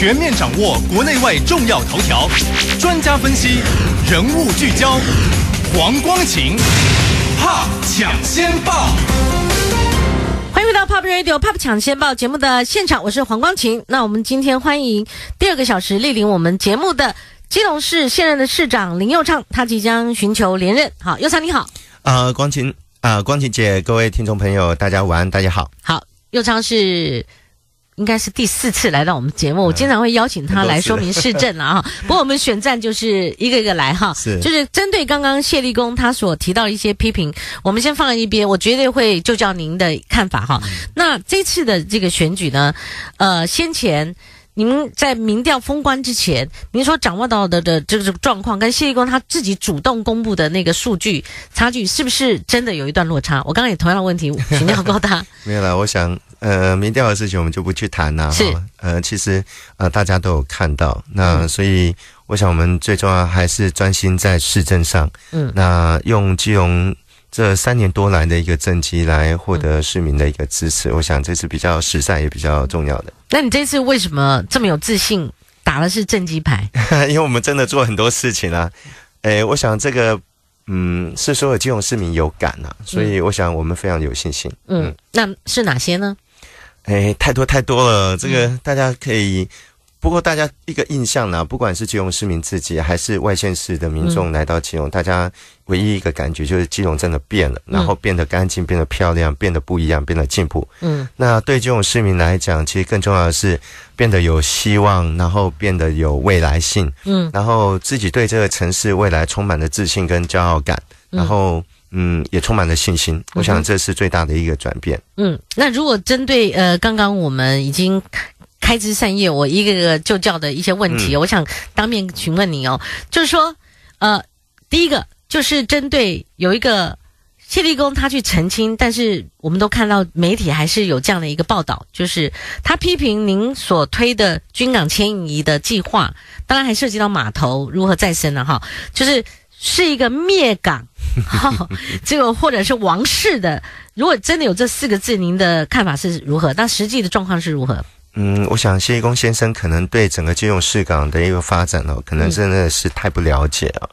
全面掌握国内外重要头条，专家分析，人物聚焦，黄光晴怕抢先报。欢迎回到《Pop Radio》《Pop 抢先报》节目的现场，我是黄光晴。那我们今天欢迎第二个小时莅临我们节目的基隆市现任的市长林佑昌，他即将寻求连任。好，佑昌你好。呃，光琴，啊，光琴姐，各位听众朋友，大家晚安，大家好。好，佑昌是。应该是第四次来到我们节目，我经常会邀请他来说明市政了 不过我们选战就是一个一个来哈，就是针对刚刚谢立功他所提到一些批评，我们先放在一边，我绝对会就叫您的看法哈。那这次的这个选举呢，呃，先前。你们在民调封关之前，您所掌握到的的这个状况，跟谢立功他自己主动公布的那个数据差距，是不是真的有一段落差？我刚刚也同样的问题 请教过他。没有了，我想，呃，民调的事情我们就不去谈了。是，呃，其实，呃，大家都有看到，那所以我想，我们最重要还是专心在市政上。嗯，那用金融。这三年多来的一个政绩，来获得市民的一个支持，我想这是比较实在也比较重要的。那你这次为什么这么有自信，打的是政绩牌？因为我们真的做很多事情啊，诶，我想这个，嗯，是所有金融市民有感呐，所以我想我们非常有信心。嗯，那是哪些呢？哎，太多太多了，这个大家可以。不过，大家一个印象呢，不管是基隆市民自己，还是外县市的民众来到基隆，大家唯一一个感觉就是基隆真的变了，然后变得干净，变得漂亮，变得不一样，变得进步。嗯，那对基隆市民来讲，其实更重要的是变得有希望，然后变得有未来性。嗯，然后自己对这个城市未来充满了自信跟骄傲感，然后嗯，也充满了信心。我想这是最大的一个转变。嗯，那如果针对呃，刚刚我们已经。开枝散叶，我一个个就教的一些问题，我想当面询问你哦。就是说，呃，第一个就是针对有一个谢立功，他去澄清，但是我们都看到媒体还是有这样的一个报道，就是他批评您所推的军港迁移的计划，当然还涉及到码头如何再生了哈。就是是一个灭港，这个或者是王室的，如果真的有这四个字，您的看法是如何？那实际的状况是如何？嗯，我想谢一公先生可能对整个金融市港的一个发展呢，可能真的是太不了解了。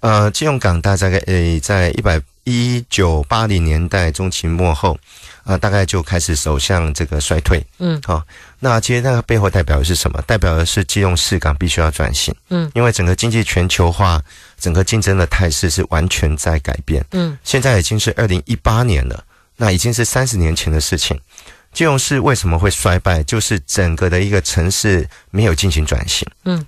呃，金融港大概呃在一百一九八零年代中期末后啊，大概就开始走向这个衰退。嗯，好，那其实那个背后代表的是什么？代表的是金融市港必须要转型。嗯，因为整个经济全球化，整个竞争的态势是完全在改变。嗯，现在已经是二零一八年了，那已经是三十年前的事情。金融市为什么会衰败？就是整个的一个城市没有进行转型。嗯，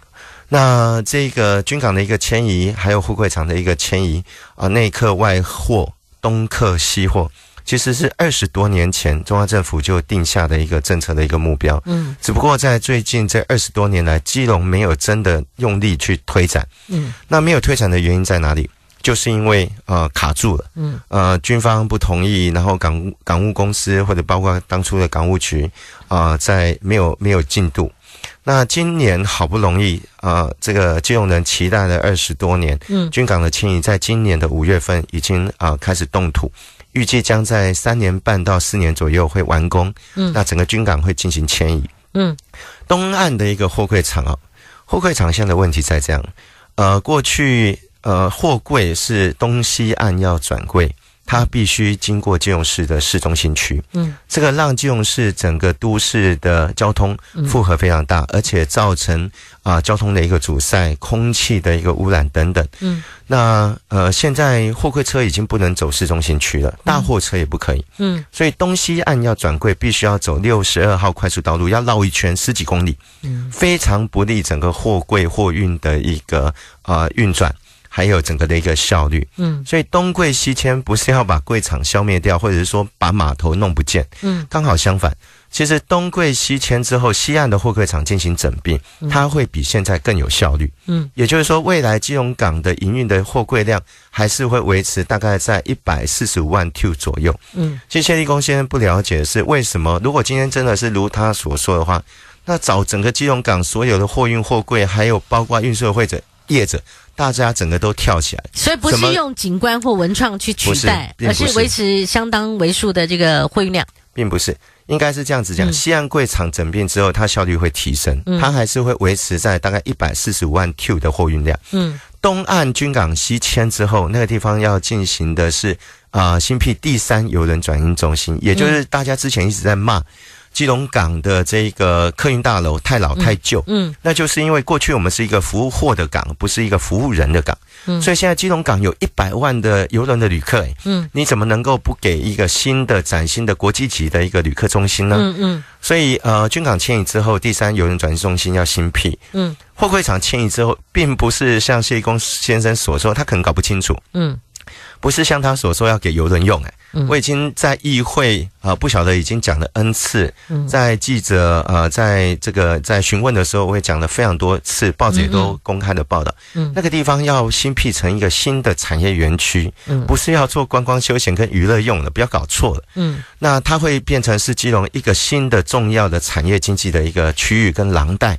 那这个军港的一个迁移，还有富贵厂的一个迁移啊，内客外货，东客西货，其实是二十多年前中央政府就定下的一个政策的一个目标。嗯，只不过在最近这二十多年来，基隆没有真的用力去推展。嗯，那没有推展的原因在哪里？就是因为呃卡住了，嗯，呃，军方不同意，然后港港务公司或者包括当初的港务局，啊，在没有没有进度。那今年好不容易啊，这个金融人期待了二十多年，嗯，军港的迁移，在今年的五月份已经啊开始动土，预计将在三年半到四年左右会完工。嗯，那整个军港会进行迁移。嗯，东岸的一个货柜场啊，货柜场在的问题在这样，呃，过去。呃，货柜是东西岸要转柜，它必须经过旧市的市中心区。嗯，这个让旧市整个都市的交通负荷非常大，而且造成啊交通的一个阻塞、空气的一个污染等等。嗯，那呃现在货柜车已经不能走市中心区了，大货车也不可以。嗯，所以东西岸要转柜必须要走六十二号快速道路，要绕一圈十几公里，非常不利整个货柜货运的一个呃运转。还有整个的一个效率，嗯，所以东柜西迁不是要把柜厂消灭掉，或者是说把码头弄不见，嗯，刚好相反，其实东柜西迁之后，西岸的货柜厂进行整并，它会比现在更有效率，嗯，也就是说，未来金融港的营运的货柜量还是会维持大概在一百四十五万 t u 左右，嗯，其实谢立功先生不了解的是，为什么如果今天真的是如他所说的话，那找整个金融港所有的货运货柜，还有包括运输会者业者。大家整个都跳起来，所以不是用景观或文创去取代，而是维持相当为数的这个货运量，并不是，应该是这样子讲。西岸贵场整并之后，它效率会提升，它还是会维持在大概一百四十五万 Q 的货运量。嗯，东岸军港西迁之后，那个地方要进行的是啊新辟第三游轮转运中心，也就是大家之前一直在骂。基隆港的这个客运大楼太老太旧，嗯，那就是因为过去我们是一个服务货的港，不是一个服务人的港，嗯，所以现在基隆港有一百万的游轮的旅客，嗯，你怎么能够不给一个新的、崭新的国际级的一个旅客中心呢？嗯嗯，所以呃，军港迁移之后，第三游轮转运中心要新辟，嗯，货柜场迁移之后，并不是像谢公先生所说，他可能搞不清楚，嗯，不是像他所说要给游轮用，哎。我已经在议会啊，不晓得已经讲了 n 次，在记者呃，在这个在询问的时候，我也讲了非常多次，报纸也都公开的报道。那个地方要新辟成一个新的产业园区，不是要做观光休闲跟娱乐用的，不要搞错了。嗯，那它会变成是基隆一个新的重要的产业经济的一个区域跟廊带。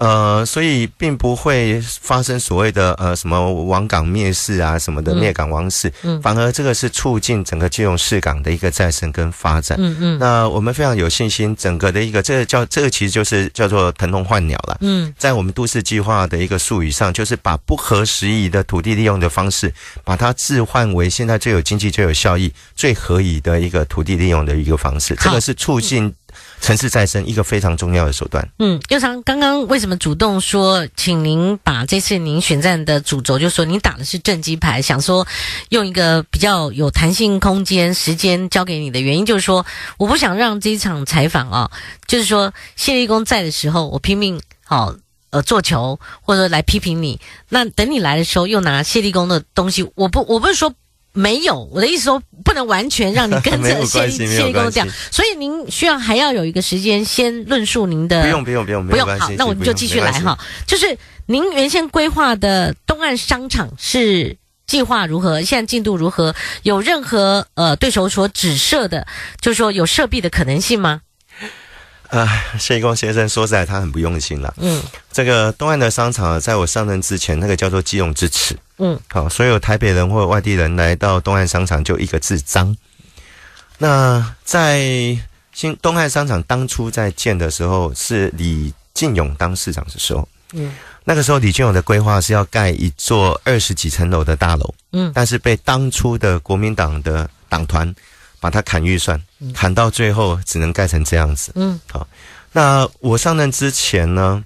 呃，所以并不会发生所谓的呃什么亡港灭市啊什么的灭港亡嗯、反而这个是促进整个金融市港的一个再生跟发展。嗯嗯，那我们非常有信心，整个的一个这个叫这个其实就是叫做腾笼换鸟了。嗯，在我们都市计划的一个术语上，就是把不合时宜的土地利用的方式，把它置换为现在最有经济、最有效益、最合宜的一个土地利用的一个方式。这个是促进。城市再生一个非常重要的手段。嗯，又常刚刚为什么主动说，请您把这次您选战的主轴，就说您打的是正机牌，想说用一个比较有弹性空间时间交给你的原因，就是说我不想让这一场采访啊，就是说谢立功在的时候，我拼命好呃做球或者来批评你，那等你来的时候又拿谢立功的东西，我不我不是说。没有，我的意思说不能完全让你 跟着先切这样，所以您需要还要有一个时间先论述您的。不用不用不用不用，好，那我们就继续来哈。就是您原先规划的东岸商场是计划如何？现在进度如何？有任何呃对手所指涉的，就说有涉币的可能性吗？啊，谢一光先生，说实在，他很不用心了。嗯，这个东岸的商场，在我上任之前，那个叫做“基隆之耻”。嗯，好，所有台北人或者外地人来到东岸商场，就一个字脏。那在新东岸商场当初在建的时候，是李进勇当市长的时候。嗯，那个时候李俊勇的规划是要盖一座二十几层楼的大楼。嗯，但是被当初的国民党的党团。把它砍预算，砍到最后只能盖成这样子。嗯，好。那我上任之前呢，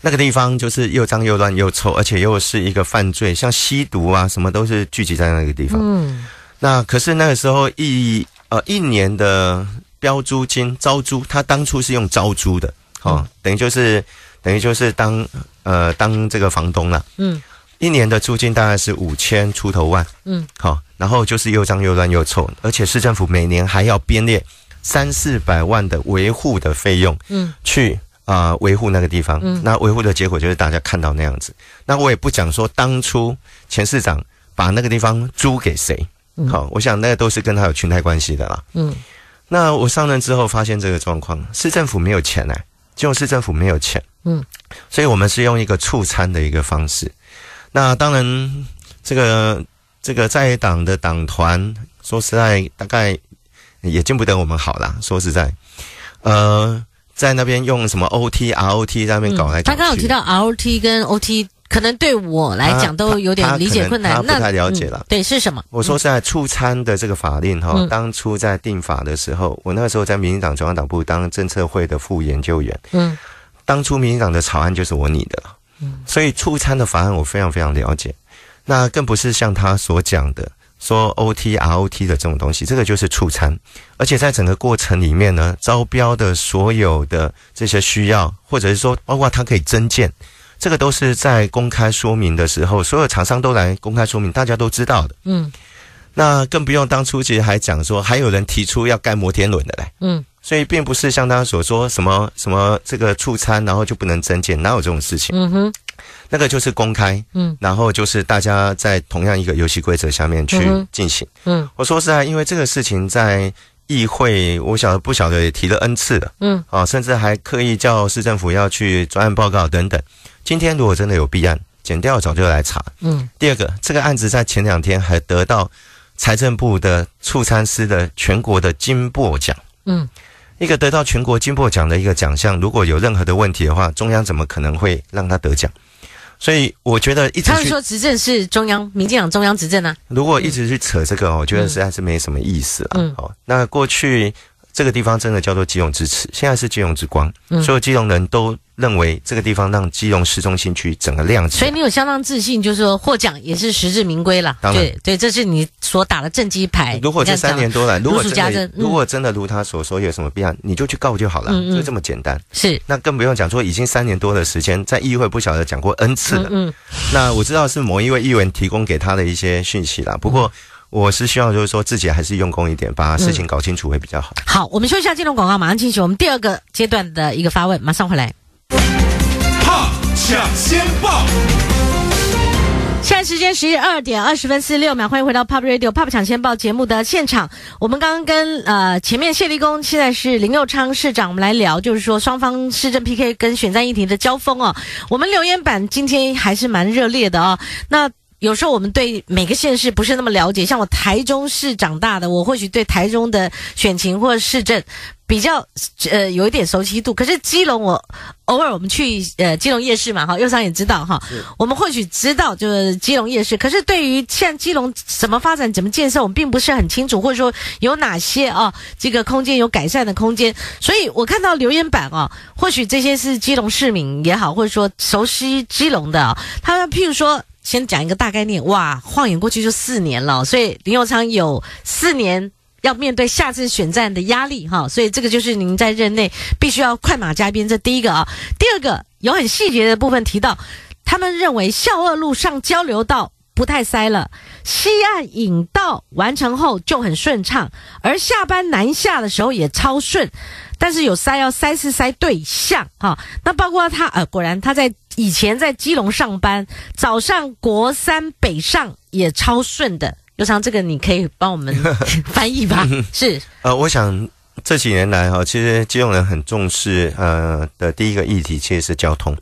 那个地方就是又脏又乱又臭，而且又是一个犯罪，像吸毒啊什么都是聚集在那个地方。嗯，那可是那个时候一呃一年的标租金招租，他当初是用招租的，哦，等于就是等于就是当呃当这个房东了。嗯，一年的租金大概是五千出头万。嗯，好。然后就是又脏又乱又臭，而且市政府每年还要编列三四百万的维护的费用，嗯，去啊维护那个地方，嗯，那维护的结果就是大家看到那样子。那我也不讲说当初前市长把那个地方租给谁，好，我想那都是跟他有裙带关系的啦。嗯，那我上任之后发现这个状况，市政府没有钱嘞，就市政府没有钱，嗯，所以我们是用一个促餐的一个方式。那当然这个。这个在党的党团，说实在，大概也见不得我们好啦。说实在，呃，在那边用什么 OT、ROT 那边搞来，他刚有提到 ROT 跟 OT，可能对我来讲都有点理解困难。那不太了解了。对，是什么？我说实在，出餐的这个法令哈，当初在定法的时候，我那个时候在民进党中央党部当政策会的副研究员。嗯。当初民进党的草案就是我拟的嗯。所以出餐的法案我非常非常了解。那更不是像他所讲的说 O T R O T 的这种东西，这个就是促餐，而且在整个过程里面呢，招标的所有的这些需要，或者是说，包括它可以增建，这个都是在公开说明的时候，所有厂商都来公开说明，大家都知道的。嗯，那更不用当初其实还讲说，还有人提出要盖摩天轮的嘞。嗯。所以并不是像他所说什么什么这个促餐，然后就不能增减，哪有这种事情？嗯哼，那个就是公开，嗯，然后就是大家在同样一个游戏规则下面去进行，嗯，我说实在，因为这个事情在议会，我晓得不晓得也提了 n 次了，嗯，啊，甚至还刻意叫市政府要去专案报告等等。今天如果真的有弊案，检调早就来查。嗯，第二个，这个案子在前两天还得到财政部的促餐司的全国的金箔奖，嗯。一个得到全国金箔奖的一个奖项，如果有任何的问题的话，中央怎么可能会让他得奖？所以我觉得一直他们说执政是中央，民进党中央执政啊。如果一直去扯这个，我觉得实在是没什么意思了。嗯，好，那过去这个地方真的叫做金融支持，现在是金融之光，所有金融人都。认为这个地方让金融市中心区整个亮起，所以你有相当自信，就是说获奖也是实至名归了。对对，这是你所打的正机牌。如果这三年多来，如果真的，如果真的如他所说，有什么必要，你就去告就好了，就这么简单。是，那更不用讲说，已经三年多的时间，在议会不晓得讲过 N 次了。嗯，那我知道是某一位议员提供给他的一些讯息了。不过，我是希望就是说自己还是用功一点，把事情搞清楚会比较好。好，我们休一下金融广告，马上进行我们第二个阶段的一个发问，马上回来。Pop 抢先报，现在时间十一二点二十分四十六秒，欢迎回到 Pop Radio Pop 抢先报节目的现场。我们刚刚跟呃前面谢立功，现在是林佑昌市长，我们来聊，就是说双方市政 PK 跟选战议题的交锋哦。我们留言板今天还是蛮热烈的哦。那。有时候我们对每个县市不是那么了解，像我台中市长大的，我或许对台中的选情或市政比较呃有一点熟悉度。可是基隆，我偶尔我们去呃基隆夜市嘛哈，右上也知道哈，我们或许知道就是基隆夜市，可是对于像基隆怎么发展、怎么建设，我们并不是很清楚，或者说有哪些啊这个空间有改善的空间。所以我看到留言板啊，或许这些是基隆市民也好，或者说熟悉基隆的，他们譬如说。先讲一个大概念，哇，晃眼过去就四年了，所以林佑昌有四年要面对下次选战的压力哈，所以这个就是您在任内必须要快马加鞭，这第一个啊，第二个有很细节的部分提到，他们认为校二路上交流道不太塞了。西岸引道完成后就很顺畅，而下班南下的时候也超顺，但是有塞要塞是塞对象哈。那包括他呃，果然他在以前在基隆上班，早上国三北上也超顺的。刘长，这个你可以帮我们 翻译吧？是呃，我想这几年来哈，其实基隆人很重视呃的第一个议题其实是交通。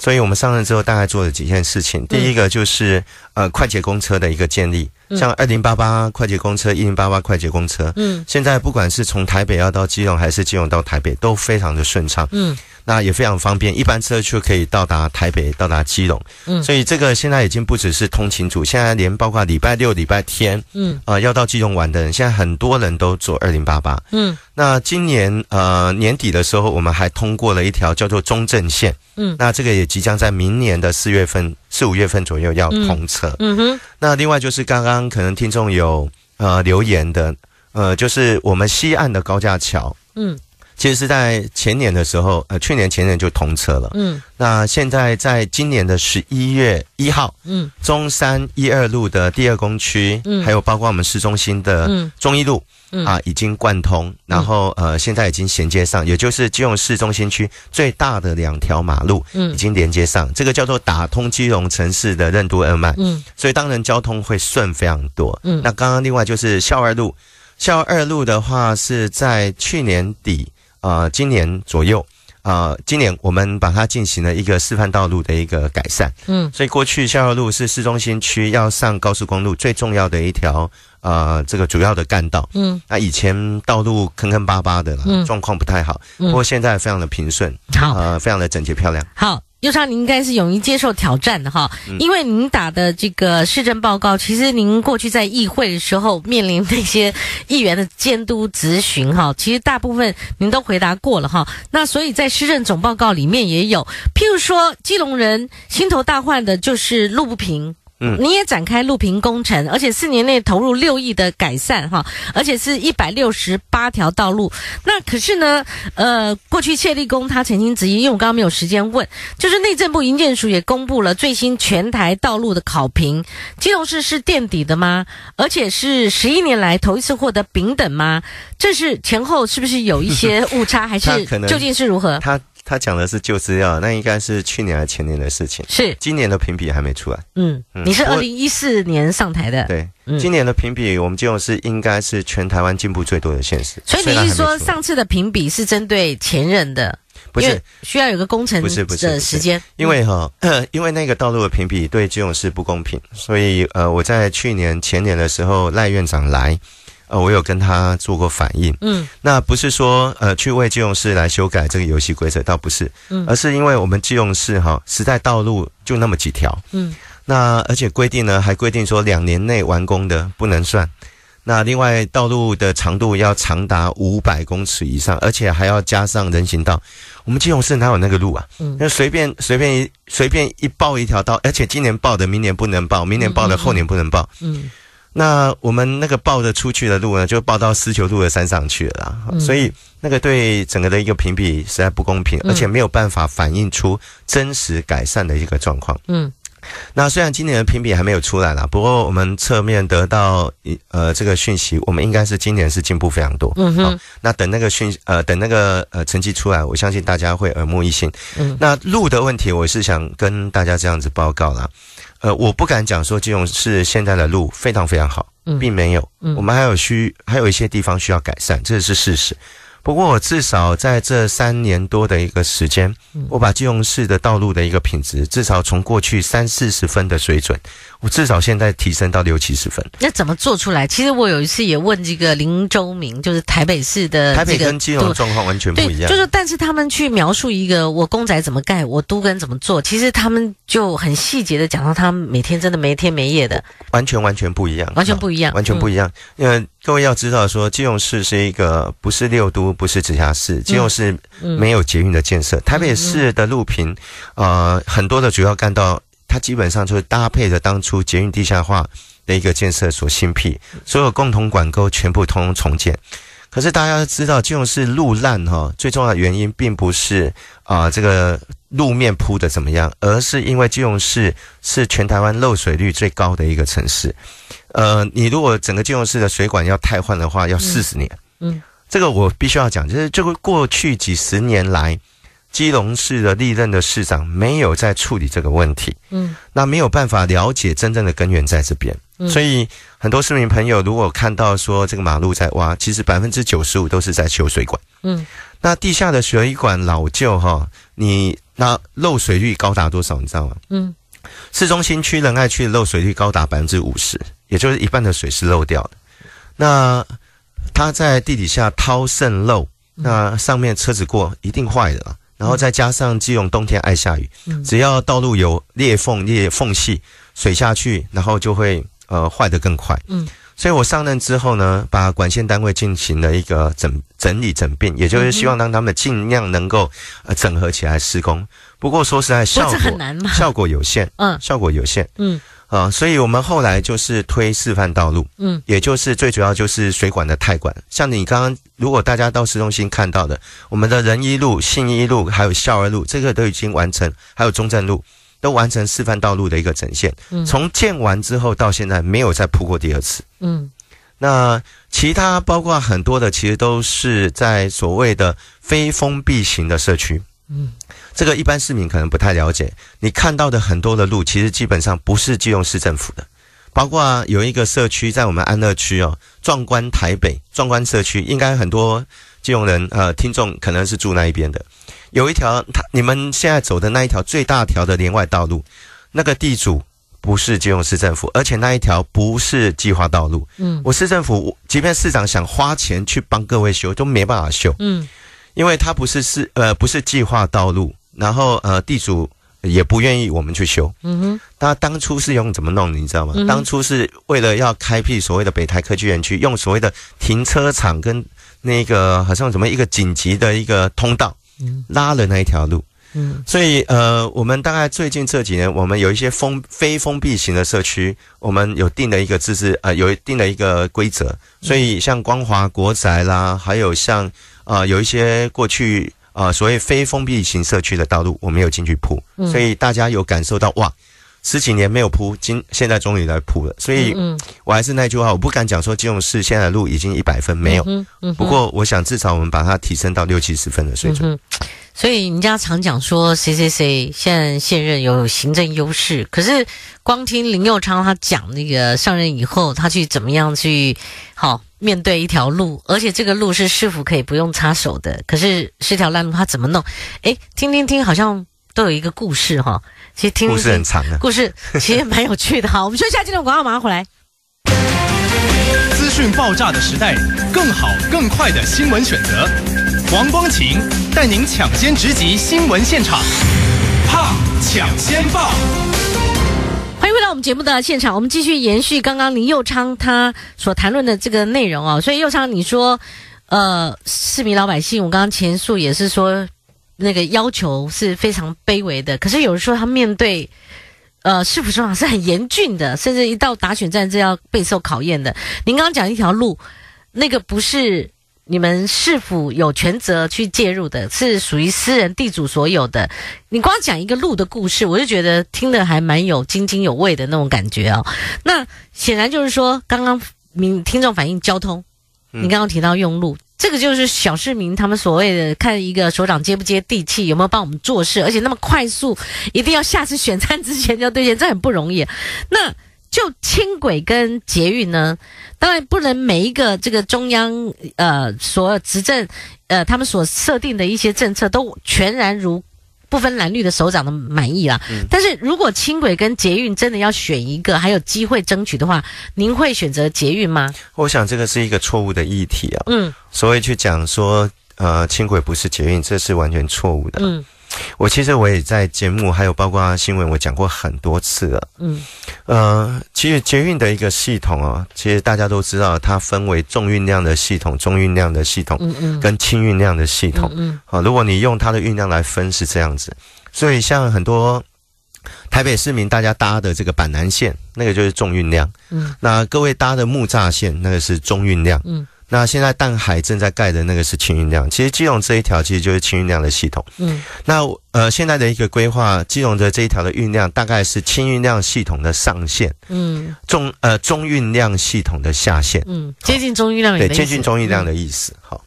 所以我们上任之后，大概做了几件事情。第一个就是呃，快捷公车的一个建立，像2088快捷公车、1088快捷公车，嗯，现在不管是从台北要到基隆，还是基隆到台北，都非常的顺畅，嗯。那也非常方便，一般车就可以到达台北，到达基隆。嗯，所以这个现在已经不只是通勤组，现在连包括礼拜六、礼拜天，嗯，啊，要到基隆玩的人，现在很多人都坐二零八八。嗯，那今年呃年底的时候，我们还通过了一条叫做中正线。嗯，那这个也即将在明年的四月份、四五月份左右要通车。嗯哼。那另外就是刚刚可能听众有呃留言的，呃，就是我们西岸的高架桥。嗯。其实是在前年的时候，呃，去年前年就通车了。嗯，那现在在今年的十一月一号，嗯，中山一二路的第二工区，嗯，还有包括我们市中心的中一路，嗯，啊，已经贯通，然后呃，现在已经衔接上，也就是金融市中心区最大的两条马路，嗯，已经连接上，这个叫做打通金融城市的任督二脉。嗯，所以当然交通会顺非常多。嗯，那刚刚另外就是校二路，校二路的话是在去年底。呃，今年左右，呃，今年我们把它进行了一个示范道路的一个改善，嗯，所以过去逍遥路是市中心区要上高速公路最重要的一条，呃，这个主要的干道，嗯，那以前道路坑坑巴巴的，状况不太好，不过现在非常的平顺，好，呃，非常的整洁漂亮，好。右上，您应该是勇于接受挑战的哈，因为您打的这个市政报告，其实您过去在议会的时候面临那些议员的监督、咨询哈，其实大部分您都回答过了哈。那所以在市政总报告里面也有，譬如说，基隆人心头大患的就是路不平。嗯，你也展开路平工程，而且四年内投入六亿的改善哈，而且是一百六十八条道路。那可是呢，呃，过去谢立功他曾经质疑，因为我刚刚没有时间问，就是内政部营建署也公布了最新全台道路的考评，基隆市是垫底的吗？而且是十一年来头一次获得丙等吗？这是前后是不是有一些误差，还是 究竟是如何？他讲的是旧资料，那应该是去年还是前年的事情。是今年的评比还没出来。嗯，你是二零一四年上台的。对，今年的评比，我们金是应该是全台湾进步最多的县市。所以你是说上次的评比是针对前任的？不是，需要有个工程不不是的时间。因为哈，因为那个道路的评比对金种是不公平，所以呃，我在去年前年的时候，赖院长来。呃，我有跟他做过反应。嗯，那不是说呃去为基隆市来修改这个游戏规则，倒不是，嗯，而是因为我们基隆市哈，实在道路就那么几条，嗯，那而且规定呢，还规定说两年内完工的不能算，那另外道路的长度要长达五百公尺以上，而且还要加上人行道。我们基隆市哪有那个路啊？那随便随便随便一报一条道，而且今年报的，明年不能报，明年报的，后年不能报，嗯。那我们那个报的出去的路呢，就报到丝球路的山上去了，所以那个对整个的一个评比实在不公平，而且没有办法反映出真实改善的一个状况。嗯，那虽然今年的评比还没有出来啦，不过我们侧面得到一呃这个讯息，我们应该是今年是进步非常多。嗯哼，那等那个讯呃等那个呃成绩出来，我相信大家会耳目一新。嗯，那路的问题，我是想跟大家这样子报告啦。呃，我不敢讲说金融是现在的路非常非常好，并没有，我们还有需还有一些地方需要改善，这是事实。不过，我至少在这三年多的一个时间，我把基隆市的道路的一个品质，至少从过去三四十分的水准，我至少现在提升到六七十分。那怎么做出来？其实我有一次也问这个林周明，就是台北市的台北跟基隆状况完全不一样。就是，但是他们去描述一个我公仔怎么盖，我都跟怎么做，其实他们就很细节的讲到他们每天真的没天没夜的。完全完全不一样，完全不一样，完全不一样，因为。各位要知道，说基隆市是一个不是六都，不是直辖市，基隆市没有捷运的建设。台北市的路平，呃，很多的主要干道，它基本上就是搭配着当初捷运地下化的一个建设所新辟，所有共同管沟全部通重建。可是大家都知道，金融市路烂哈，最重要的原因并不是啊这个。路面铺的怎么样？而是因为基隆市是全台湾漏水率最高的一个城市，呃，你如果整个基隆市的水管要汰换的话，要四十年。嗯，这个我必须要讲，就是这个过去几十年来，基隆市的历任的市长没有在处理这个问题。嗯，那没有办法了解真正的根源在这边，所以很多市民朋友如果看到说这个马路在挖，其实百分之九十五都是在修水管。嗯，那地下的水管老旧哈，你。那漏水率高达多少？你知道吗？嗯，市中心区仁爱区的漏水率高达百分之五十，也就是一半的水是漏掉的。那它在地底下掏渗漏，那上面车子过一定坏的。然后再加上基隆冬天爱下雨，只要道路有裂缝、裂缝隙，水下去，然后就会呃坏的更快。嗯。所以我上任之后呢，把管线单位进行了一个整整理、整并，也就是希望让他们尽量能够呃整合起来施工。不过说实在，效果效果有限，嗯，效果有限，嗯啊，所以我们后来就是推示范道路，嗯，也就是最主要就是水管的太管，像你刚刚如果大家到市中心看到的，我们的仁一路、信一路还有孝二路，这个都已经完成，还有中正路。都完成示范道路的一个整线，从建完之后到现在没有再铺过第二次。嗯，那其他包括很多的，其实都是在所谓的非封闭型的社区。嗯，这个一般市民可能不太了解。你看到的很多的路，其实基本上不是借用市政府的。包括有一个社区在我们安乐区哦，壮观台北壮观社区，应该很多基用人呃听众可能是住那一边的。有一条，他你们现在走的那一条最大条的连外道路，那个地主不是金融市政府，而且那一条不是计划道路。嗯，我市政府，即便市长想花钱去帮各位修，都没办法修。嗯，因为他不是市呃不是计划道路，然后呃地主也不愿意我们去修。嗯哼，他当初是用怎么弄，你知道吗？当初是为了要开辟所谓的北台科技园区，用所谓的停车场跟那个好像什么一个紧急的一个通道。拉了那一条路，嗯，所以呃，我们大概最近这几年，我们有一些封非封闭型的社区，我们有定了一个自治呃，有一定的一个规则，所以像光华国宅啦，还有像啊有一些过去啊所谓非封闭型社区的道路，我们有进去铺，所以大家有感受到哇。十几年没有铺，今现在终于来铺了，所以，我还是那句话，我不敢讲说金融市现在路已经一百分没有，嗯，不过我想至少我们把它提升到六七十分的水准。所以人家常讲说谁谁谁现在现任有行政优势，可是光听林佑昌他讲那个上任以后他去怎么样去好面对一条路，而且这个路是是傅可以不用插手的，可是是条烂路，他怎么弄？诶，听听听好像都有一个故事哈。其故事很长的，故事其实也蛮有趣的。好，我们说下期的广告马上回来。资讯爆炸的时代，更好更快的新闻选择，黄光琴带您抢先直击新闻现场，怕抢先报。欢迎回到我们节目的现场，我们继续延续刚刚林佑昌他所谈论的这个内容哦。所以佑昌，你说，呃，市民老百姓，我刚刚前述也是说。那个要求是非常卑微的，可是有人说他面对，呃，市府市长是很严峻的，甚至一到打选战就要备受考验的。您刚刚讲一条路，那个不是你们市府有权责去介入的，是属于私人地主所有的。你光讲一个路的故事，我就觉得听得还蛮有津津有味的那种感觉哦。那显然就是说，刚刚民听众反映交通，你刚刚提到用路。这个就是小市民他们所谓的看一个所长接不接地气，有没有帮我们做事，而且那么快速，一定要下次选战之前就要兑现，这很不容易。那就轻轨跟捷运呢，当然不能每一个这个中央呃所执政呃他们所设定的一些政策都全然如。不分蓝绿的首长的满意啊，但是如果轻轨跟捷运真的要选一个还有机会争取的话，您会选择捷运吗？我想这个是一个错误的议题啊，嗯，所以去讲说，呃，轻轨不是捷运，这是完全错误的，嗯。我其实我也在节目，还有包括新闻，我讲过很多次了。嗯，呃，其实捷运的一个系统哦，其实大家都知道，它分为重运量的系统、中运量的系统，嗯嗯，跟轻运量的系统。嗯，好，如果你用它的运量来分是这样子，所以像很多台北市民大家搭的这个板南线，那个就是重运量。嗯，那各位搭的木栅线，那个是中运量。嗯。那现在淡海正在盖的那个是轻运量，其实基隆这一条其实就是轻运量的系统。嗯，那呃现在的一个规划，基隆的这一条的运量大概是轻运量系统的上限，嗯，中呃中运量系统的下限，嗯，接近中运量对，接近中运量的意思，好。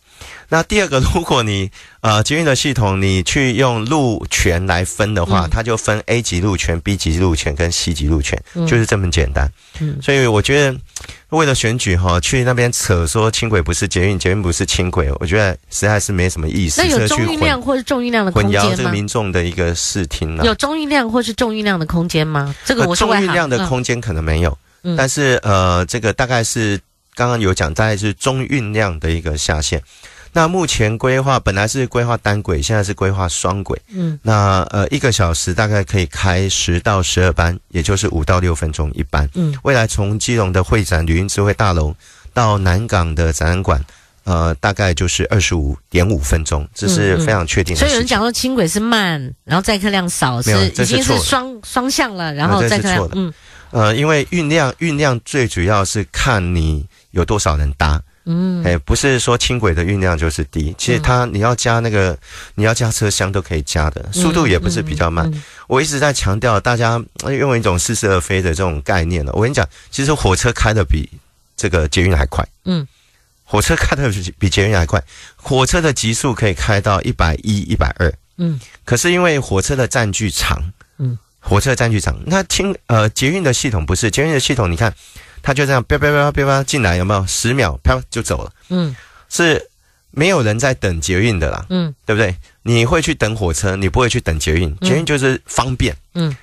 那第二个，如果你呃捷运的系统，你去用路权来分的话，它就分 A 级路权、B 级路权跟 C 级路权，就是这么简单。嗯，所以我觉得为了选举哈，去那边扯说轻轨不是捷运，捷运不是轻轨，我觉得实在是没什么意思。那有中运量或是重运量的空间吗？这个民众的一个视听呢？有中运量或是重运量的空间吗？这个我中运量的空间可能没有，但是呃，这个大概是刚刚有讲，大概是中运量的一个下限。那目前规划本来是规划单轨，现在是规划双轨。嗯，那呃，一个小时大概可以开十到十二班，也就是五到六分钟一班。嗯，未来从基隆的会展旅运智慧大楼到南港的展览馆，呃，大概就是二十五点五分钟，这是非常确定。所以有人讲说轻轨是慢，然后载客量少，是已经是双双向了，然后再来嗯，呃，因为运量运量最主要是看你有多少人搭。嗯，哎，不是说轻轨的运量就是低，其实它你要加那个，你要加车厢都可以加的，速度也不是比较慢。我一直在强调，大家用一种似是而非的这种概念了。我跟你讲，其实火车开的比这个捷运还快。嗯，火车开的比捷运还快，火车的极速可以开到一百一、一百二。嗯，可是因为火车的占距长，嗯，火车占据长，那轻呃捷运的系统不是捷运的系统，你看。他就这样啪啪啪啪啪进来，有没有？十秒啪就走了。嗯，是没有人在等捷运的啦。嗯，对不对？你会去等火车，你不会去等捷运。捷运就是方便。嗯，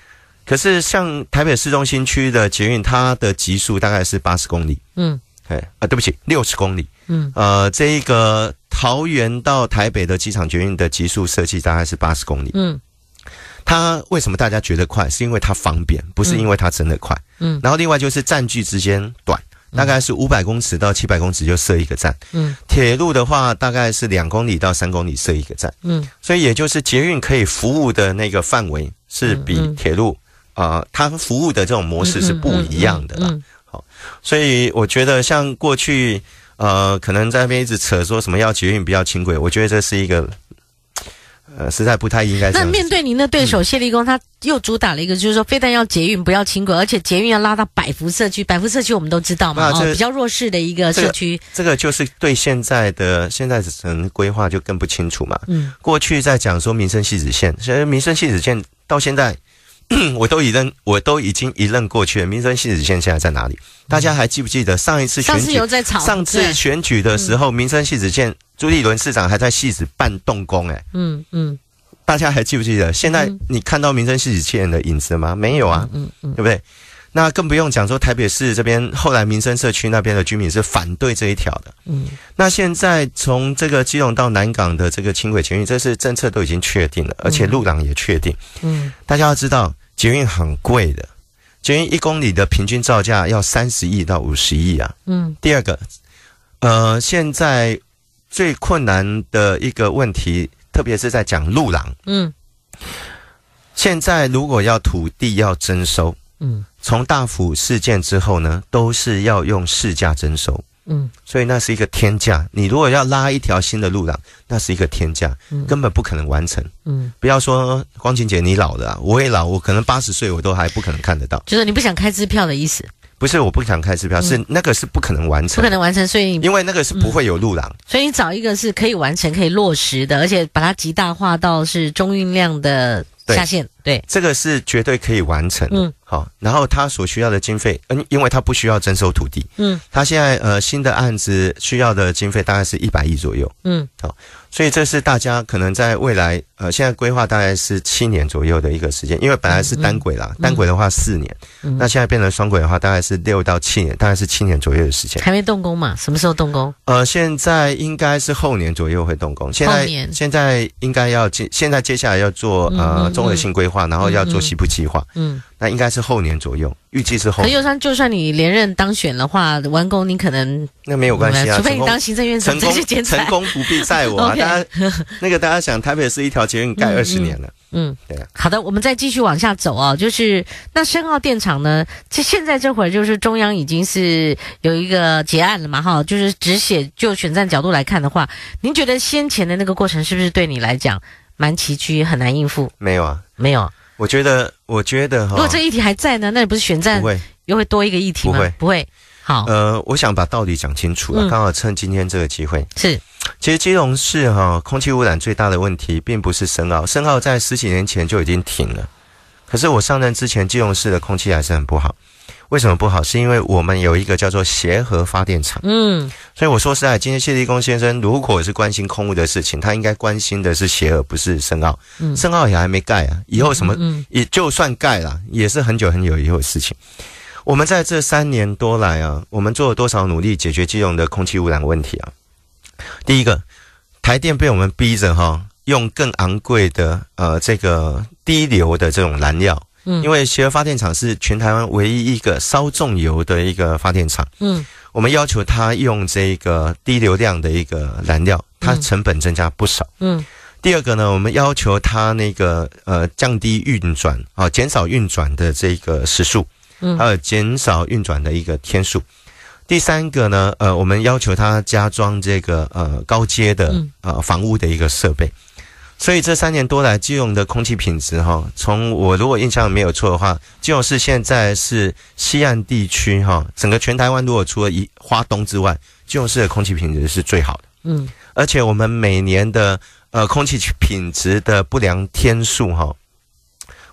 可是像台北市中心区的捷运，它的极速大概是八十公里。嗯，哎啊，对不起，六十公里。嗯，呃，这个桃园到台北的机场捷运的极速设计大概是八十公里。嗯。它为什么大家觉得快？是因为它方便，不是因为它真的快。嗯，然后另外就是站距之间短，大概是五百公尺到七百公尺就设一个站。嗯，铁路的话大概是两公里到三公里设一个站。嗯，所以也就是捷运可以服务的那个范围是比铁路啊，它服务的这种模式是不一样的。好，所以我觉得像过去呃，可能在那边一直扯说什么要捷运比较轻轨，我觉得这是一个。呃，实在不太应该。那面对您的对手谢立功，他又主打了一个，就是说，非但要捷运，不要轻轨，而且捷运要拉到百福社区。百福社区我们都知道嘛，哦，比较弱势的一个社区。这个就是对现在的现在的城规划就更不清楚嘛。嗯，过去在讲说民生系子线，其实民生系子线到现在。我都已认，我都已经一认过去了。民生戏子线现在在哪里？大家还记不记得上一次选举？上次选举的时候，民生戏子线朱立伦市长还在戏子办动工，哎，嗯嗯，大家还记不记得？现在你看到民生戏子线的影子吗？没有啊，嗯嗯，对不对？那更不用讲说台北市这边后来民生社区那边的居民是反对这一条的，嗯。那现在从这个基隆到南港的这个轻轨前域，这是政策都已经确定了，而且路廊也确定，嗯，大家要知道。捷运很贵的，捷运一公里的平均造价要三十亿到五十亿啊。嗯，第二个，呃，现在最困难的一个问题，特别是在讲路廊。嗯，现在如果要土地要征收，嗯，从大埔事件之后呢，都是要用市价征收。嗯，所以那是一个天价。你如果要拉一条新的路廊，那是一个天价，根本不可能完成。嗯，不要说光晴姐，你老了，我也老，我可能八十岁我都还不可能看得到。就是你不想开支票的意思？不是，我不想开支票，是那个是不可能完成，不可能完成。所以因为那个是不会有路廊，所以你找一个是可以完成、可以落实的，而且把它极大化到是中运量的。下线，对，这个是绝对可以完成。嗯，好，然后他所需要的经费，嗯，因为他不需要征收土地，嗯，他现在呃新的案子需要的经费大概是一百亿左右。嗯，好。所以这是大家可能在未来，呃，现在规划大概是七年左右的一个时间，因为本来是单轨啦，单轨的话四年，那现在变成双轨的话，大概是六到七年，大概是七年左右的时间。还没动工嘛？什么时候动工？呃，现在应该是后年左右会动工。现在现在应该要接，现在接下来要做呃综合性规划，然后要做西部计划。嗯，那应该是后年左右。预计是红。就算就算你连任当选的话，完工你可能那没有关系啊，除非你当行政院长再去剪彩。成功不必在我啊！大家那个大家想，台北市一条捷运盖二十年了。嗯，对。好的，我们再继续往下走啊，就是那深澳电厂呢，就现在这会儿，就是中央已经是有一个结案了嘛，哈，就是只写就选战角度来看的话，您觉得先前的那个过程是不是对你来讲蛮崎岖，很难应付？没有啊，没有。我觉得，我觉得哈，如果这议题还在呢，那不是选战又会多一个议题吗？不会，不会，好。呃，我想把道理讲清楚，了、刚好趁今天这个机会。是，其实基隆市哈空气污染最大的问题，并不是深澳，深澳在十几年前就已经停了。可是我上任之前，基隆市的空气还是很不好。为什么不好？是因为我们有一个叫做协和发电厂。嗯，所以我说实在，今天谢立功先生如果是关心空屋的事情，他应该关心的是协和，不是深奥。嗯，深奥也还没盖啊，以后什么，嗯，也就算盖了，也是很久很久以后的事情。我们在这三年多来啊，我们做了多少努力解决基隆的空气污染问题啊？第一个，台电被我们逼着哈，用更昂贵的呃这个低硫的这种燃料。因为奇合发电厂是全台湾唯一一个烧重油的一个发电厂，嗯，我们要求它用这个低流量的一个燃料，它成本增加不少，嗯。第二个呢，我们要求它那个呃降低运转啊，减少运转的这个时嗯。还有减少运转的一个天数。第三个呢，呃，我们要求它加装这个呃高阶的啊房屋的一个设备。所以这三年多来，基隆的空气品质，哈，从我如果印象没有错的话，基隆市现在是西岸地区，哈，整个全台湾如果除了一花东之外，基隆市的空气品质是最好的。嗯，而且我们每年的呃空气品质的不良天数，哈，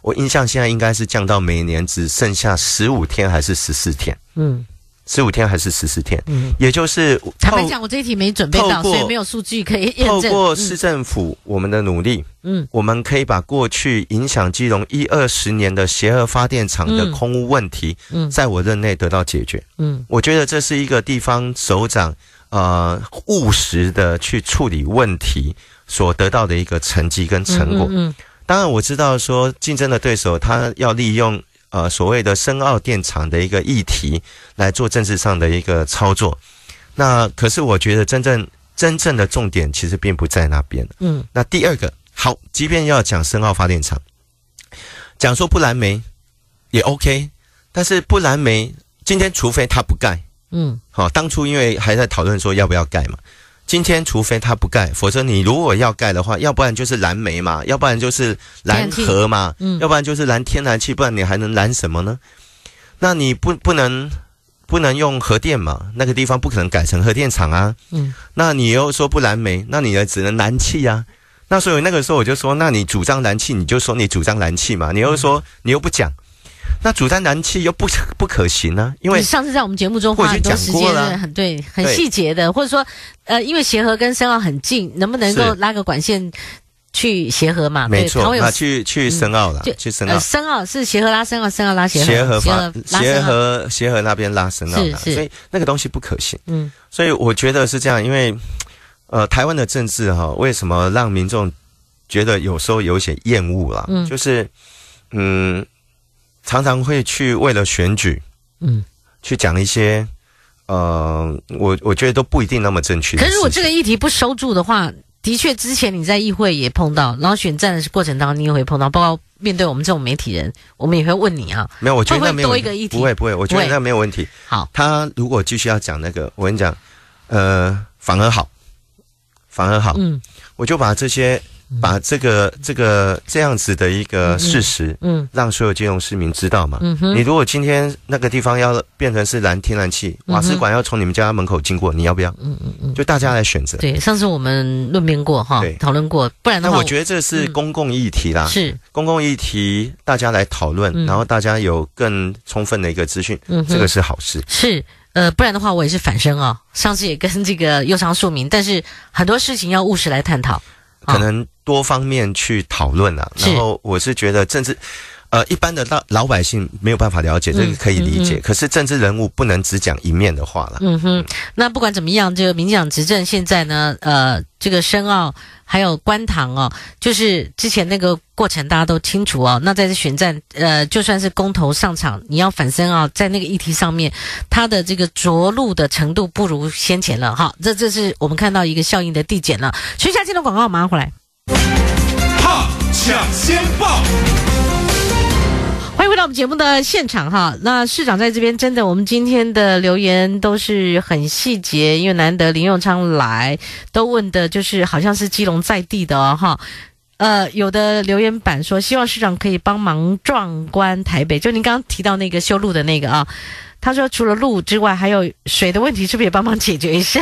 我印象现在应该是降到每年只剩下十五天还是十四天？嗯。十五天还是十四天？嗯，也就是坦白讲，我这一题没准备到，所以没有数据可以验证。透过市政府我们的努力，嗯，我们可以把过去影响基隆一二十年的邪恶发电厂的空屋问题，嗯，在我任内得到解决。嗯，我觉得这是一个地方首长，呃，务实的去处理问题所得到的一个成绩跟成果。嗯，当然我知道说竞争的对手他要利用。呃，所谓的深澳电厂的一个议题来做政治上的一个操作，那可是我觉得真正真正的重点其实并不在那边。嗯，那第二个好，即便要讲深澳发电厂，讲说不燃煤也 OK，但是不燃煤今天除非它不盖，嗯，好，当初因为还在讨论说要不要盖嘛。今天除非他不盖，否则你如果要盖的话，要不然就是燃煤嘛，要不然就是蓝河嘛，要不然就是蓝天然气，不然你还能燃什么呢？那你不不能不能用核电嘛？那个地方不可能改成核电厂啊。嗯，那你又说不燃煤，那你也只能燃气啊。那所以那个时候我就说，那你主张燃气，你就说你主张燃气嘛。你又说你又不讲。那主在南气又不 不可行呢？因为上次在我们节目中，过去讲过了，很对，很细节的，或者说，呃，因为协和跟深奥很近，能不能够拉个管线去协和嘛？没错，啊，去去深奥了，去深奥。深奥是协和拉深奥，深奥拉协和，协和协和协和那边拉深奥，是所以那个东西不可行。嗯，所以我觉得是这样，因为，呃，台湾的政治哈，为什么让民众觉得有时候有些厌恶了？嗯，就是，嗯。常常会去为了选举，嗯，去讲一些，呃，我我觉得都不一定那么正确。可是如果这个议题不收住的话，的确之前你在议会也碰到，然后选战的过程当中你也会碰到，包括面对我们这种媒体人，我们也会问你啊。没有，我觉得没有。不会不会，我觉得那没有问题。好，他如果继续要讲那个，我跟你讲，呃，反而好，反而好。嗯，我就把这些。把这个这个这样子的一个事实，嗯，让所有金融市民知道嘛。嗯哼。你如果今天那个地方要变成是蓝天然气瓦斯管要从你们家门口经过，你要不要？嗯嗯嗯。就大家来选择。对，上次我们论辩过哈，对，讨论过。不然的话，那我觉得这是公共议题啦。是公共议题，大家来讨论，然后大家有更充分的一个资讯，这个是好事。是呃，不然的话我也是反身哦。上次也跟这个右昌说民，但是很多事情要务实来探讨，可能。多方面去讨论啊，然后我是觉得政治，呃，一般的老老百姓没有办法了解，这个可以理解。可是政治人物不能只讲一面的话了。嗯哼，那不管怎么样，这个民进党执政现在呢，呃，这个深奥。还有官塘哦，就是之前那个过程大家都清楚哦。那在这选战，呃，就算是公投上场，你要反身啊，在那个议题上面，他的这个着陆的程度不如先前了。哈，这这是我们看到一个效应的递减了。徐佳进的广告，马上回来。哈！抢先报，欢迎回到我们节目的现场哈。那市长在这边，真的，我们今天的留言都是很细节，因为难得林永昌来，都问的就是好像是基隆在地的哦哈。呃，有的留言板说希望市长可以帮忙壮观台北，就您刚刚提到那个修路的那个啊，他说除了路之外，还有水的问题，是不是也帮忙解决一下？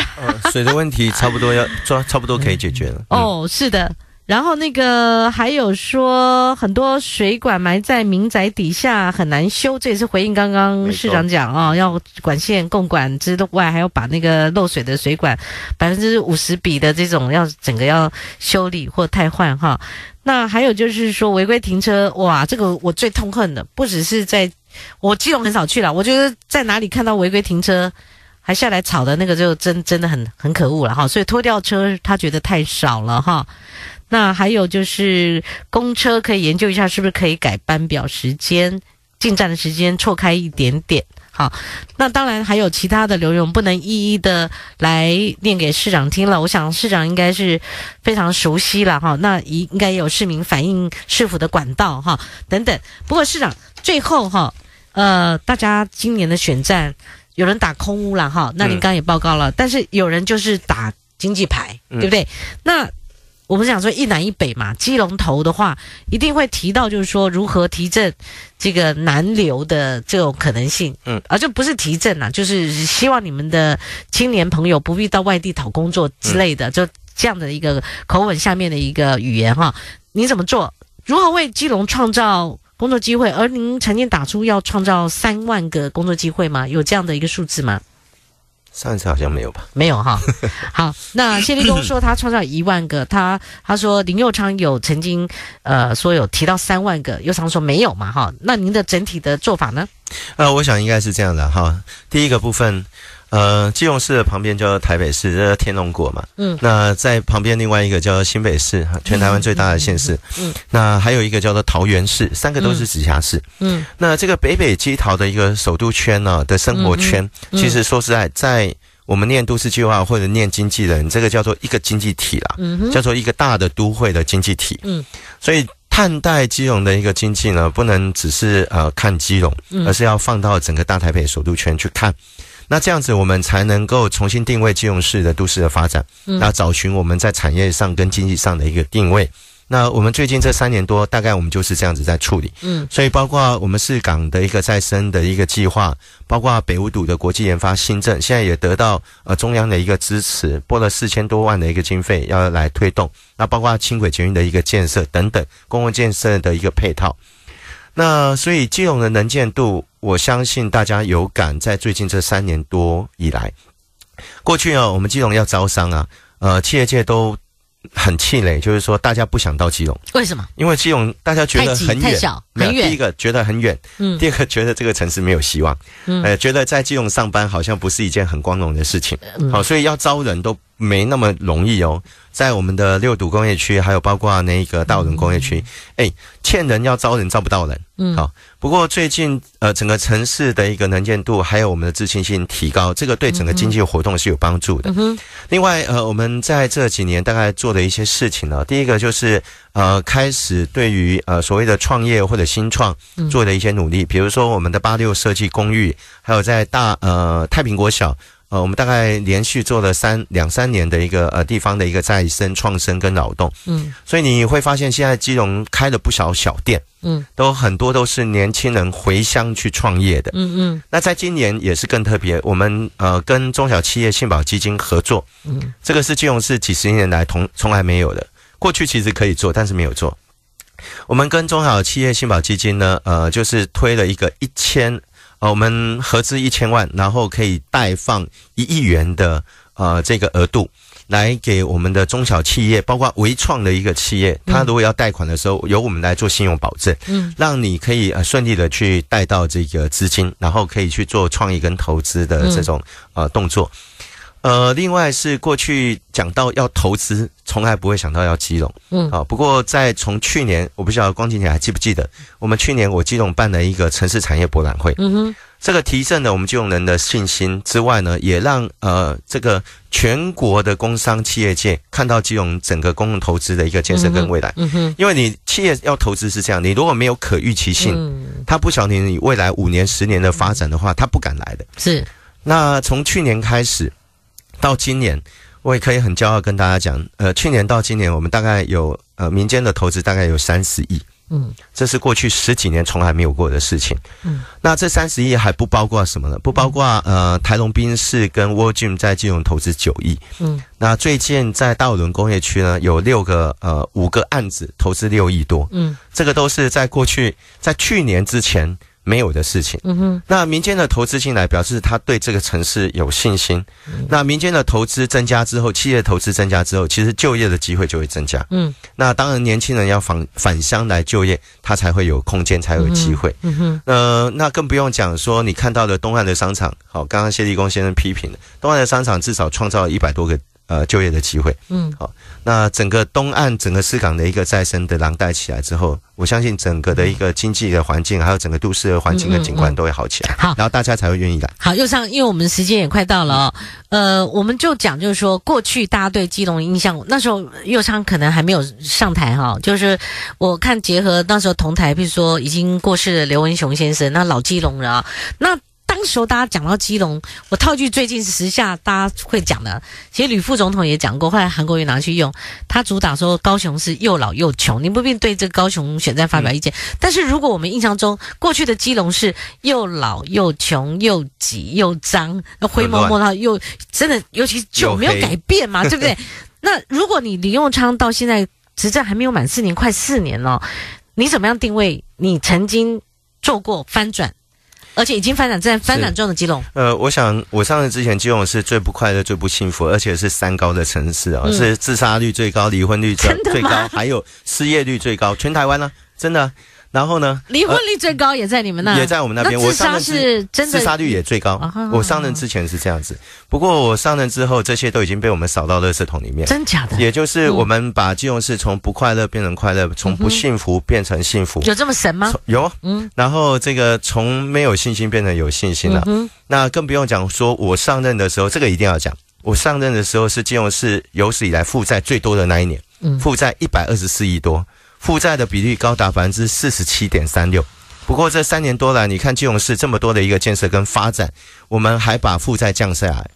水的问题差不多要差不多可以解决了。哦，是的。然后那个还有说很多水管埋在民宅底下很难修，这也是回应刚刚市长讲啊，要管线供管之外，还要把那个漏水的水管百分之五十比的这种要整个要修理或汰换哈。那还有就是说违规停车，哇，这个我最痛恨的，不只是在，我基隆很少去了，我觉得在哪里看到违规停车，还下来吵的那个就真真的很很可恶了哈。所以拖吊车他觉得太少了哈。那还有就是公车可以研究一下，是不是可以改班表时间，进站的时间错开一点点，好。那当然还有其他的留言，不能一一的来念给市长听了。我想市长应该是非常熟悉了，哈。那应应该有市民反映市府的管道，哈等等。不过市长最后哈，呃，大家今年的选战有人打空屋了，哈。那您刚刚也报告了，但是有人就是打经济牌，对不对？那。我们想说一南一北嘛，基隆头的话一定会提到，就是说如何提振这个南流的这种可能性。嗯，啊，就不是提振啦，就是希望你们的青年朋友不必到外地讨工作之类的，就这样的一个口吻下面的一个语言哈。您怎么做？如何为基隆创造工作机会？而您曾经打出要创造三万个工作机会吗？有这样的一个数字吗？上次好像没有吧？没有哈。好，那谢立功说他创造一万个，他他说林佑昌有曾经，呃，说有提到三万个，佑昌说没有嘛，哈。那您的整体的做法呢？呃，我想应该是这样的哈。第一个部分。呃，基隆市的旁边叫台北市，这天龙国嘛。嗯。那在旁边另外一个叫新北市，全台湾最大的县市。嗯。那还有一个叫做桃园市，三个都是直辖市。嗯。那这个北北基桃的一个首都圈呢的生活圈，其实说实在，在我们念都市计划或者念经济人，这个叫做一个经济体啦。嗯哼。叫做一个大的都会的经济体。嗯。所以看待金融的一个经济呢，不能只是呃看基隆，而是要放到整个大台北首都圈去看。那这样子，我们才能够重新定位金融市的都市的发展，那找寻我们在产业上跟经济上的一个定位。那我们最近这三年多，大概我们就是这样子在处理。嗯，所以包括我们市港的一个再生的一个计划，包括北五堵的国际研发新政，现在也得到呃中央的一个支持，拨了四千多万的一个经费要来推动。那包括轻轨捷运的一个建设等等，公共建设的一个配套。那所以金融的能见度。我相信大家有感，在最近这三年多以来，过去啊，我们基隆要招商啊，呃，企业界都很气馁，就是说大家不想到基隆。为什么？因为基隆大家觉得很远，没有。很远。第一个觉得很远，嗯，第二个觉得这个城市没有希望，嗯，觉得在基隆上班好像不是一件很光荣的事情，嗯，好，所以要招人都。没那么容易哦，在我们的六堵工业区，还有包括那个大仁工业区，哎，欠人要招人，招不到人。嗯，好。不过最近呃，整个城市的一个能见度，还有我们的自信心提高，这个对整个经济活动是有帮助的。嗯另外呃，我们在这几年大概做的一些事情呢，第一个就是呃，开始对于呃所谓的创业或者新创做的一些努力，比如说我们的八六设计公寓，还有在大呃太平国小。呃，我们大概连续做了三两三年的一个呃地方的一个再生、创生跟劳动，嗯，所以你会发现现在金融开了不少小店，嗯，都很多都是年轻人回乡去创业的，嗯嗯。那在今年也是更特别，我们呃跟中小企业信保基金合作，嗯，这个是金融是几十年来从从来没有的，过去其实可以做，但是没有做。我们跟中小企业信保基金呢，呃，就是推了一个一千。我们合资一千万，然后可以贷放一亿元的呃这个额度，来给我们的中小企业，包括微创的一个企业，他如果要贷款的时候，由我们来做信用保证，嗯，让你可以呃顺利的去贷到这个资金，然后可以去做创意跟投资的这种呃动作。呃，另外是过去讲到要投资，从来不会想到要基隆。嗯，好，不过在从去年，我不知道光景姐还记不记得，我们去年我基隆办了一个城市产业博览会。嗯哼，这个提振了我们基隆人的信心之外呢，也让呃这个全国的工商企业界看到基隆整个公共投资的一个建设跟未来。嗯哼，因为你企业要投资是这样，你如果没有可预期性，他不晓得你未来五年、十年的发展的话，他不敢来的。是，那从去年开始。到今年，我也可以很骄傲跟大家讲，呃，去年到今年，我们大概有呃民间的投资大概有三十亿，嗯，这是过去十几年从来没有过的事情，嗯，那这三十亿还不包括什么呢？不包括呃台龙宾士跟沃金在金融投资九亿，嗯，那最近在大鲁伦工业区呢有六个呃五个案子投资六亿多，嗯，这个都是在过去在去年之前。没有的事情。嗯哼，那民间的投资进来，表示他对这个城市有信心。那民间的投资增加之后，企业投资增加之后，其实就业的机会就会增加。嗯，那当然，年轻人要返返乡来就业，他才会有空间，才有机会。嗯哼，呃，那更不用讲说，你看到的东岸的商场，好，刚刚谢立功先生批评的东岸的商场，至少创造了一百多个。呃，就业的机会，嗯，好，那整个东岸整个市港的一个再生的廊带起来之后，我相信整个的一个经济的环境，还有整个都市的环境跟景观都会好起来，好，然后大家才会愿意来。好，右昌，因为我们时间也快到了哦，呃，我们就讲就是说，过去大家对基隆印象，那时候右昌可能还没有上台哈，就是我看结合那时候同台，比如说已经过世的刘文雄先生，那老基隆人啊，那。候大家讲到基隆，我套句最近时下大家会讲的，其实吕副总统也讲过，后来韩国也拿去用，他主打说高雄是又老又穷。您不必对这高雄选战发表意见，但是如果我们印象中过去的基隆是又老又穷又挤又脏，灰蒙蒙的，又真的，尤其是旧，没有改变嘛，对不对？那如果你林用昌到现在执政还没有满四年，快四年了，你怎么样定位你曾经做过翻转？而且已经发展在发展中的基隆。呃，我想我上次之前，基隆是最不快乐、最不幸福，而且是三高的城市啊，是自杀率最高、离婚率最高、还有失业率最高，全台湾啊，真的。然后呢？离婚率最高也在你们那，也在我们那边。自杀是真的，自杀率也最高。我上任之前是这样子，不过我上任之后，这些都已经被我们扫到垃圾桶里面。真假的？也就是我们把金融市从不快乐变成快乐，从不幸福变成幸福。有这么神吗？有。嗯。然后这个从没有信心变成有信心了。那更不用讲，说我上任的时候，这个一定要讲。我上任的时候是金融市有史以来负债最多的那一年，负债一百二十四亿多。负债的比例高达百分之四十七点三六，不过这三年多来，你看金融市这么多的一个建设跟发展，我们还把负债降下来，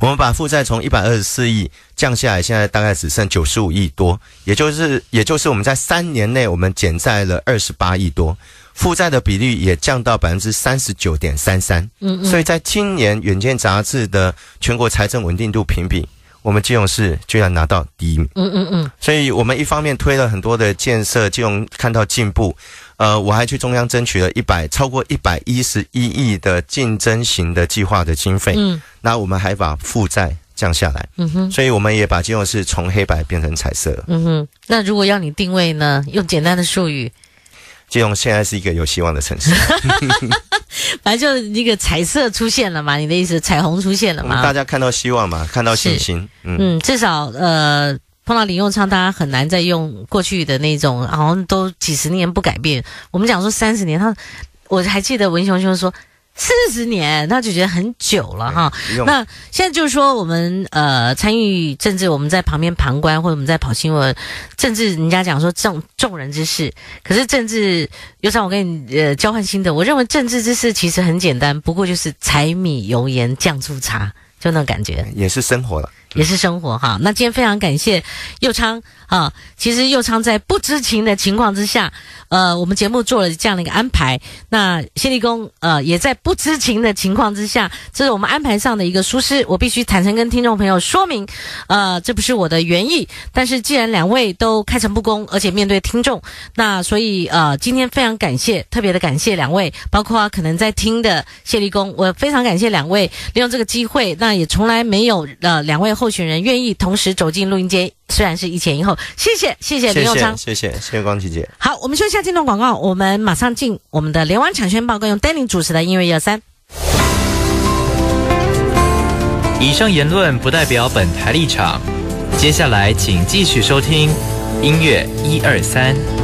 我们把负债从一百二十四亿降下来，现在大概只剩九十五亿多，也就是也就是我们在三年内我们减债了二十八亿多，负债的比例也降到百分之三十九点三三。嗯嗯，所以在今年《远见杂志》的全国财政稳定度评比。我们金融市居然拿到第一名，嗯嗯嗯，所以我们一方面推了很多的建设金融，看到进步，呃，我还去中央争取了一百超过一百一十一亿的竞争型的计划的经费，嗯，那我们还把负债降下来，嗯哼，所以我们也把金融市从黑白变成彩色嗯哼，那如果要你定位呢，用简单的术语。金融现在是一个有希望的城市，反正就是那个彩色出现了嘛，你的意思彩虹出现了嘛？大家看到希望嘛，看到信心。嗯，至少呃，碰到李永昌，大家很难再用过去的那种，好像都几十年不改变。我们讲说三十年，他我还记得文雄兄说。四十年，那就觉得很久了哈。那现在就是说，我们呃参与政治，我们在旁边旁观，或者我们在跑新闻，政治人家讲说众众人之事。可是政治，又像我跟你呃交换心得，我认为政治之事其实很简单，不过就是柴米油盐酱醋茶，就那感觉。也是生活了，也是生活哈。那今天非常感谢佑昌。啊，其实佑昌在不知情的情况之下，呃，我们节目做了这样的一个安排。那谢立功，呃，也在不知情的情况之下，这是我们安排上的一个疏失。我必须坦诚跟听众朋友说明，呃，这不是我的原意。但是既然两位都开诚布公，而且面对听众，那所以呃，今天非常感谢，特别的感谢两位，包括可能在听的谢立功，我非常感谢两位利用这个机会。那也从来没有呃两位候选人愿意同时走进录音间。虽然是一前一后，谢谢谢谢林永昌，谢谢谢谢光琪姐。好，我们说一下这段广告，我们马上进我们的联网抢先报告，用丹宁主持的音乐一二三。以上言论不代表本台立场，接下来请继续收听音乐一二三。